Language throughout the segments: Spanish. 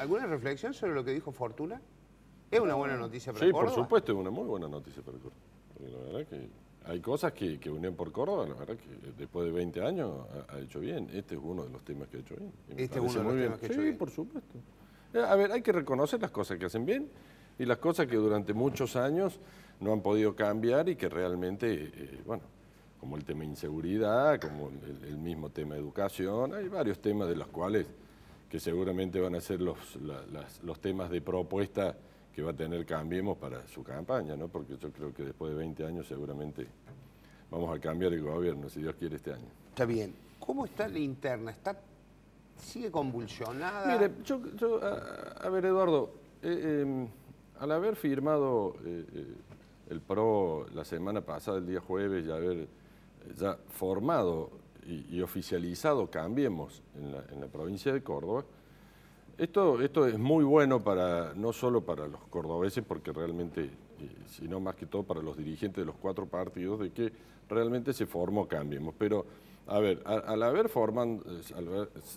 ¿Alguna reflexión sobre lo que dijo Fortuna? ¿Es una buena noticia para Córdoba? Sí, por supuesto, es una muy buena noticia para Córdoba. la verdad que hay cosas que, que, por Córdoba, la verdad que después de 20 años ha, hecho bien. Este es uno de los temas que ha hecho bien. Este es uno de los temas que ha hecho bien. Sí, por supuesto. Eh, a ver, hay que reconocer las cosas que hacen bien y las cosas que durante muchos años no han podido cambiar y que realmente, eh, bueno, como el tema de inseguridad, como el, el mismo tema de educación, hay varios temas de los cuales que seguramente van a ser los, los temas de propuesta que va a tener Cambiemos para su campaña, ¿no? porque yo creo que después de 20 años seguramente vamos a cambiar el gobierno, si Dios quiere, este año. Está bien. ¿Cómo está la interna? ¿Está, ¿Sigue convulsionada? Mire, yo, a, ver, Eduardo, eh, em, al haber firmado eh, eh, el PRO la semana pasada, el día jueves, y haber ya formado y, oficializado, cambiemos, en la, provincia de Córdoba. Esto, esto es muy bueno para, no solo para los cordobeses, porque realmente, eh, sino más que todo para los dirigentes de los cuatro partidos, de que realmente se formó Cambiemos. Pero, a ver, al, haber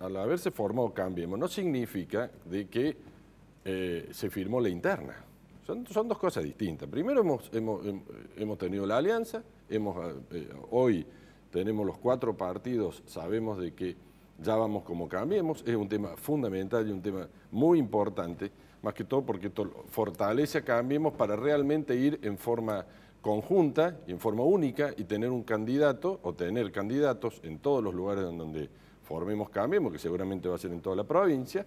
al, haberse formado Cambiemos, no significa de que eh, se firmó la interna. Son, dos cosas distintas. Primero hemos, hemos, tenido la alianza, hemos eh, hoy tenemos los cuatro partidos, sabemos de que ya vamos como cambiemos, es un tema fundamental y un tema muy importante, más que todo porque fortalece a Cambiemos para realmente ir en forma conjunta y en forma única y tener un candidato o tener candidatos en todos los lugares en donde formemos Cambiemos, que seguramente va a ser en toda la provincia,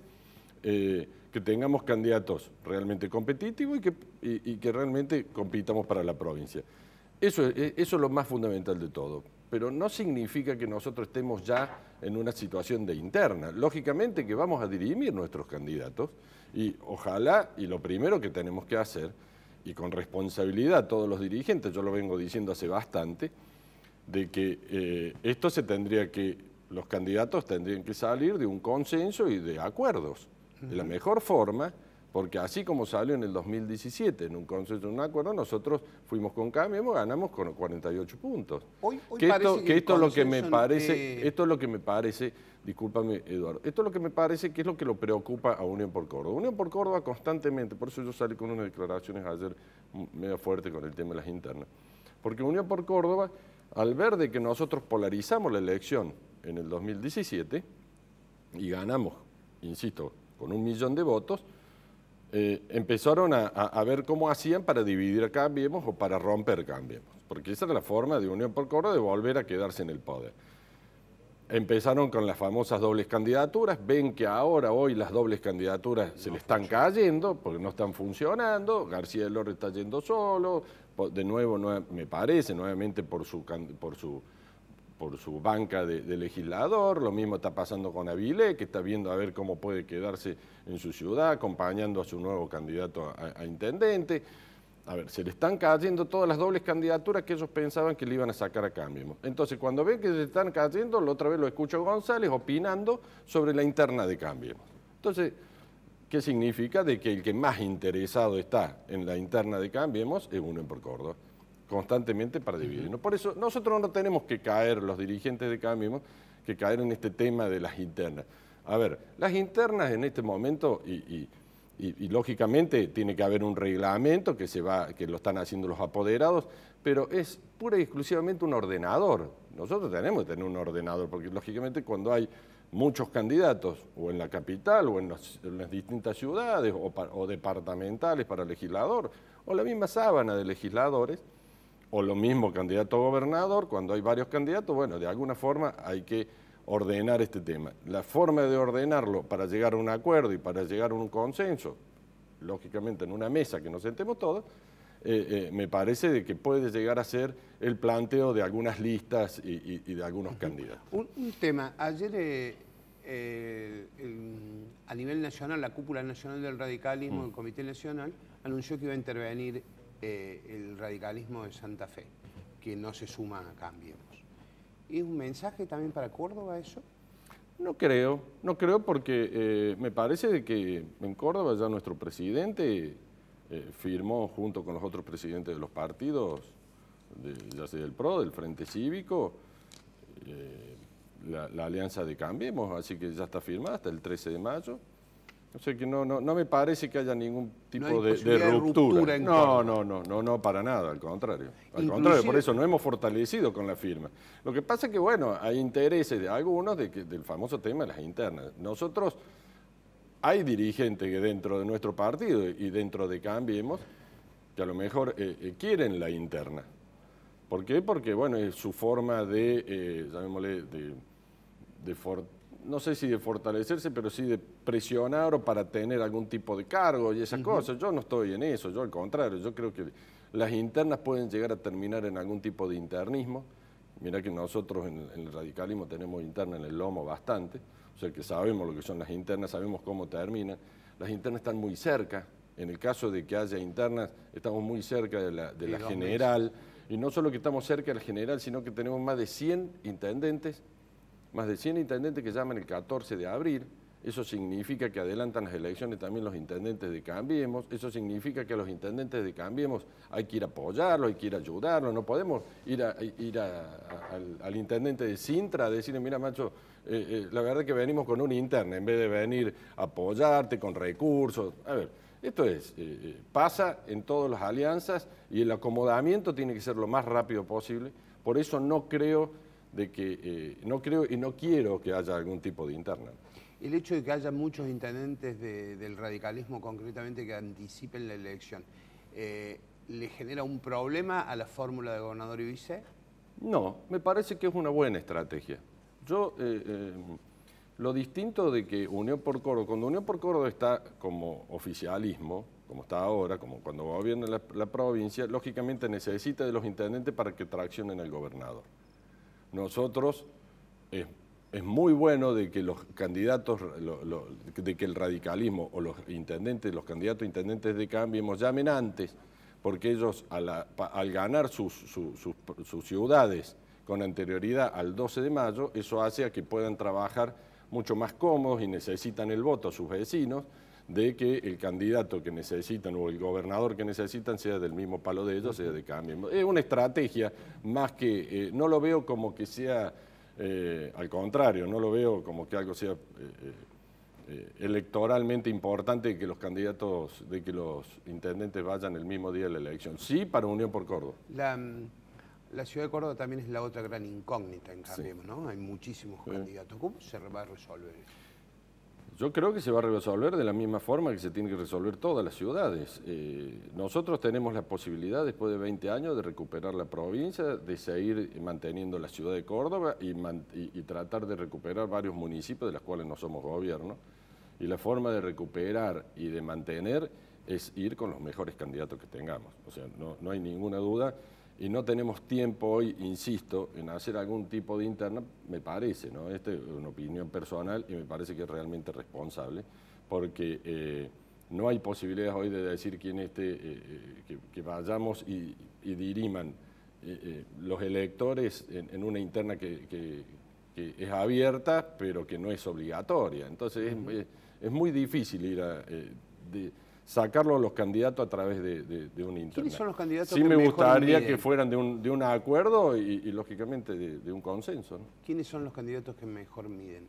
eh, que tengamos candidatos realmente competitivos y que, realmente compitamos para la provincia. eso es lo más fundamental de todo pero no significa que nosotros estemos ya en una situación de interna. Lógicamente que vamos a dirimir nuestros candidatos y ojalá, y lo primero que tenemos que hacer, y con responsabilidad todos los dirigentes, yo lo vengo diciendo hace bastante, de que eh, esto se tendría que, los candidatos tendrían que salir de un consenso y de acuerdos. De la mejor forma porque así como salió en el 2017, en un consenso, en un acuerdo, nosotros fuimos con y ganamos con 48 puntos. Hoy, que esto, que esto es lo que me parece, esto es lo que me parece, discúlpame Eduardo, esto es lo que me parece que es lo que lo preocupa a Unión por Córdoba. Unión por Córdoba constantemente, por eso yo salí con unas declaraciones ayer medio fuerte con el tema de las internas. Porque Unión por Córdoba, al ver de que nosotros polarizamos la elección en el 2017 y ganamos, insisto, con un millón de votos, eh, empezaron a, ver cómo hacían para dividir a Cambiemos o para romper Cambiemos, porque esa era la forma de Unión por Coro de volver a quedarse en el poder. Empezaron con las famosas dobles candidaturas, ven que ahora, hoy, las dobles candidaturas se le están cayendo porque no están funcionando, García Lorre está yendo solo, de nuevo, me parece, nuevamente por su, por su por su banca de, legislador, lo mismo está pasando con Avilé, que está viendo a ver cómo puede quedarse en su ciudad, acompañando a su nuevo candidato a, intendente. A ver, se le están cayendo todas las dobles candidaturas que ellos pensaban que le iban a sacar a Cambiemos. Entonces, cuando ven que se están cayendo, la otra vez lo escucho a González opinando sobre la interna de Cambiemos. Entonces, ¿qué significa? De que el que más interesado está en la interna de Cambiemos es uno en por Córdoba constantemente para dividirnos. Por eso nosotros no tenemos que caer, los dirigentes de cada mismo, que caer en este tema de las internas. A ver, las internas en este momento, y, lógicamente tiene que haber un reglamento que, se va, que lo están haciendo los apoderados, pero es pura y exclusivamente un ordenador. Nosotros tenemos que tener un ordenador, porque lógicamente cuando hay muchos candidatos, o en la capital, o en, las distintas ciudades, o departamentales para legislador, o la misma sábana de legisladores, o lo mismo candidato a gobernador, cuando hay varios candidatos, bueno, de alguna forma hay que ordenar este tema. La forma de ordenarlo para llegar a un acuerdo y para llegar a un consenso, lógicamente en una mesa que nos sentemos todos, eh, eh, me parece de que puede llegar a ser el planteo de algunas listas y, de algunos candidatos. Un, tema, ayer eh, a nivel nacional, la cúpula nacional del radicalismo, mm. el Comité Nacional, anunció que iba a intervenir eh, el radicalismo de Santa Fe, que no se suma a Cambiemos. ¿Es un mensaje también para Córdoba eso? No creo, no creo porque eh, me parece que en Córdoba ya nuestro presidente eh, firmó junto con los otros presidentes de los partidos, ya sea del PRO, del Frente Cívico, la, alianza de Cambiemos, así que ya está firmada hasta el 13 de mayo. O que no, no, no me parece que haya ningún tipo de, ruptura. no, no, no, no, no, para nada, al contrario. Al contrario, por eso no hemos fortalecido con la firma. Lo que pasa es que, bueno, hay intereses de algunos de del famoso tema de las internas. Nosotros, hay dirigentes que dentro de nuestro partido y dentro de Cambiemos, que a lo mejor eh, eh, quieren la interna. ¿Por qué? Porque, bueno, es su forma de, eh, llamémosle, de, de fortalecer no sé si de fortalecerse, pero sí de presionar o para tener algún tipo de cargo y esas cosas. Yo no estoy en eso, yo al contrario, yo creo que las internas pueden llegar a terminar en algún tipo de internismo. Mira que nosotros en, el radicalismo tenemos interna en el lomo bastante, o sea que sabemos lo que son las internas, sabemos cómo terminan. Las internas están muy cerca, en el caso de que haya internas, estamos muy cerca de la, general. Y no solo que estamos cerca de la general, sino que tenemos más de 100 intendentes más de 100 intendentes que llaman el 14 de abril, eso significa que adelantan las elecciones también los intendentes de Cambiemos, eso significa que los intendentes de Cambiemos hay que ir a apoyarlos, hay que ir a ayudarlos, no podemos ir, ir al, intendente de Sintra a decirle, mira macho, eh, eh, la verdad es que venimos con un interna, en vez de venir a apoyarte con recursos, a ver... Esto es, eh, pasa en todas las alianzas y el acomodamiento tiene que ser lo más rápido posible. Por eso no creo de que eh, no creo y no quiero que haya algún tipo de interna. El hecho de que haya muchos intendentes del radicalismo concretamente que anticipen la elección, eh, ¿le genera un problema a la fórmula de gobernador y vice? No, me parece que es una buena estrategia. Yo, eh, lo distinto de que Unión por coro cuando Unión por Córdoba está como oficialismo, como está ahora, como cuando gobierna la, la provincia, lógicamente necesita de los intendentes para que traccionen al gobernador. Nosotros eh, es muy bueno de que los candidatos, de que el radicalismo o los intendentes, los candidatos intendentes de cambio, nos llamen antes, porque ellos al ganar sus, sus ciudades con anterioridad al 12 de mayo, eso hace a que puedan trabajar mucho más cómodos y necesitan el voto a sus vecinos de que el candidato que necesitan o el gobernador que necesitan sea del mismo palo de ellos, sea de cada Es una estrategia más que, eh, no lo veo como que sea, eh, al contrario, no lo veo como que algo sea eh, electoralmente importante que los candidatos, de que los intendentes vayan el mismo día de la elección. Sí para Unión por Córdoba. La, mm, la ciudad de Córdoba también es la otra gran incógnita en cambio, ¿no? Hay muchísimos candidatos. ¿Cómo se va a resolver eso? Yo creo que se va a resolver de la misma forma que se tiene que resolver todas las ciudades. Eh, nosotros tenemos la posibilidad, después de 20 años, de recuperar la provincia, de seguir manteniendo la ciudad de Córdoba y, y, y tratar de recuperar varios municipios de los cuales no somos gobierno. Y la forma de recuperar y de mantener es ir con los mejores candidatos que tengamos. O sea, no, no hay ninguna duda y no tenemos tiempo hoy, insisto, en hacer algún tipo de interna, me parece, ¿no? Esta es una opinión personal y me parece que es realmente responsable, porque eh, no hay posibilidades hoy de decir quién esté, eh, eh, que, vayamos y, diriman los electores en, una interna que, es abierta, pero que no es obligatoria. Entonces es, muy difícil ir a sacarlo a los candidatos a través de, un internet. ¿Quiénes son los candidatos Sí me gustaría que fueran de un, acuerdo y, lógicamente de, un consenso. ¿Quiénes son los candidatos que mejor miden?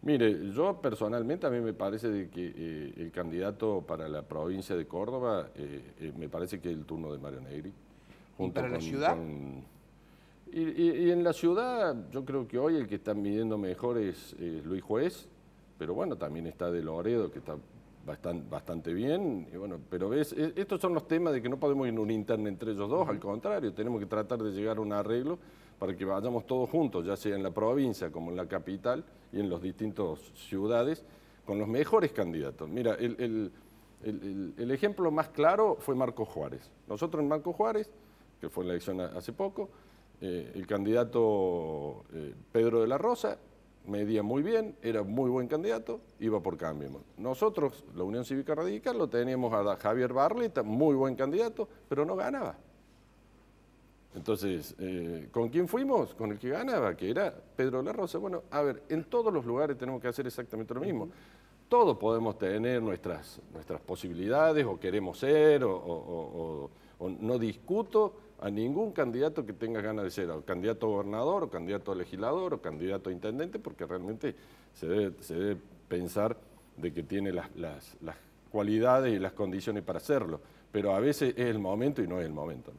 Mire, yo personalmente a mí me parece que eh, el candidato para la provincia de Córdoba eh, eh, me parece que es el turno de Mario Negri. ¿Y para la ciudad? Y, y, en la ciudad yo creo que hoy el que está midiendo mejor es Luis Juez, pero bueno, también está de Loredo, que está bastante, bastante bien. Y bueno, pero estos son los temas de que no podemos ir en un interno entre ellos dos, al contrario, tenemos que tratar de llegar a un arreglo para que vayamos todos juntos, ya sea en la provincia como en la capital y en las distintas ciudades, con los mejores candidatos. Mira, el, ejemplo más claro fue Marco Juárez. Nosotros en Marco Juárez, que fue en la elección hace poco, eh, el candidato eh, Pedro de la Rosa medía muy bien, era muy buen candidato, iba por cambio. Nosotros, la Unión Cívica Radical, lo teníamos a Javier Barleta, muy buen candidato, pero no ganaba. Entonces, eh, ¿con quién fuimos? Con el que ganaba, que era Pedro Larrosa. Bueno, a ver, en todos los lugares tenemos que hacer exactamente lo mismo. Todos podemos tener nuestras, nuestras posibilidades, o queremos ser, o no discuto a ningún candidato que tenga ganas de ser, candidato gobernador, o candidato legislador, o candidato intendente, porque realmente se debe, pensar de que tiene las, cualidades y las condiciones para hacerlo. Pero a veces es el momento y no es el momento.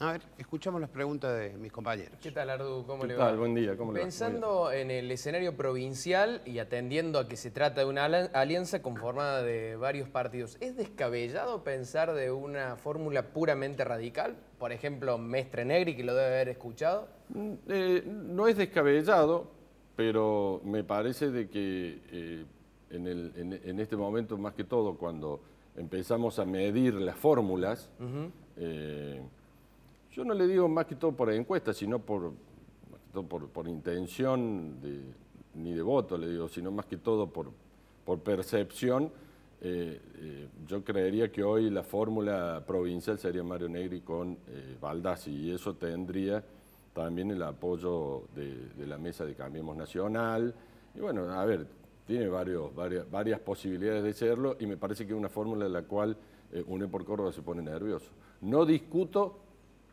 A ver, escuchamos las preguntas de mis compañeros. ¿Qué tal, Ardu? ¿Cómo le va? Tal? Buen día, ¿cómo le va? Pensando en el escenario provincial y atendiendo a que se trata de una alianza conformada de varios partidos, ¿es descabellado pensar de una fórmula puramente radical? Por ejemplo, Mestre Negri, que lo debe haber escuchado. Mm, eh, no es descabellado, pero me parece de que eh, en, este momento, más que todo, cuando empezamos a medir las fórmulas, yo no le digo más que todo por encuesta, sino por, más que todo por, por intención, ni de voto le digo, sino más que todo por, por percepción. Eh, eh, yo creería que hoy la fórmula provincial sería Mario Negri con eh, y eso tendría también el apoyo de, la mesa de Cambiemos Nacional. Y bueno, a ver, tiene varios, varias, varias posibilidades de serlo y me parece que es una fórmula en la cual eh, une por Córdoba se pone nervioso. No discuto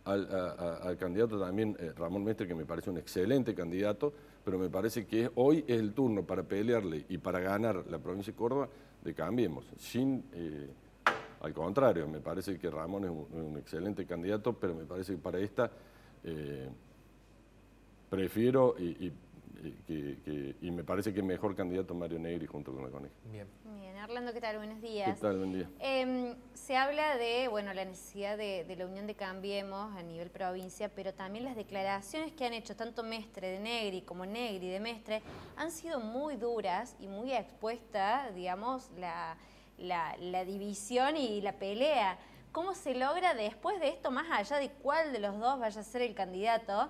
al, candidato también eh, Ramón Mestre, que me parece un excelente candidato, pero me parece que hoy es el turno para pelearle y para ganar la provincia de Córdoba de Cambiemos, sin... Eh, al contrario, me parece que Ramón es un, excelente candidato, pero me parece que para esta eh, prefiero y que, que, y me parece que mejor candidato Mario Negri junto con la Coneja. Bien. Bien, ¿qué tal? Buenos días. ¿Qué tal? Buen día. Em, se habla de, bueno, la necesidad de, la unión de Cambiemos a nivel provincia, pero también las declaraciones que han hecho tanto Mestre de Negri como Negri de Mestre han sido muy duras y muy expuesta, digamos, la, la división y la pelea. ¿Cómo se logra después de esto, más allá de cuál de los dos vaya a ser el candidato?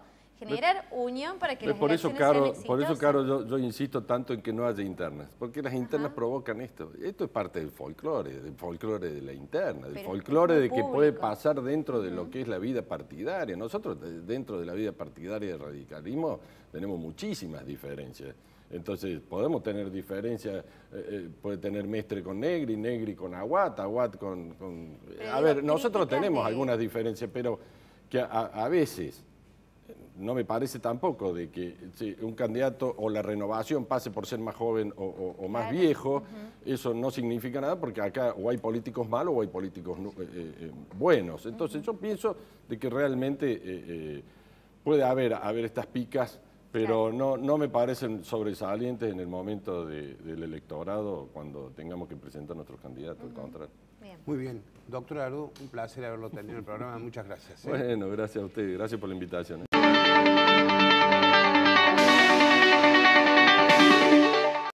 Generar unión para que las por eso, Caro, Por eso, Caro, yo, insisto tanto en que no haya internas, porque las internas provocan esto. Esto es parte del folclore, del folclore de la interna, del folclore de que puede pasar dentro de lo que es la vida partidaria. Nosotros dentro de la vida partidaria del radicalismo tenemos muchísimas diferencias. Entonces, podemos tener diferencias, eh, eh, puede tener Mestre con Negri, Negri con Aguat, Aguat con... A ver, nosotros tenemos algunas diferencias, pero que a veces no me parece tampoco de que si un candidato o la renovación pase por ser más joven o, más viejo, eso no significa nada porque acá o hay políticos malos o hay políticos eh, eh, eh, buenos. Entonces yo pienso de que realmente puede haber, haber estas picas, pero no, no me parecen sobresalientes en el momento del electorado cuando tengamos que presentar nuestros candidatos, Muy bien. Doctor Ardu, un placer haberlo tenido en el programa. Muchas gracias. Bueno, gracias a usted. Gracias por la invitación.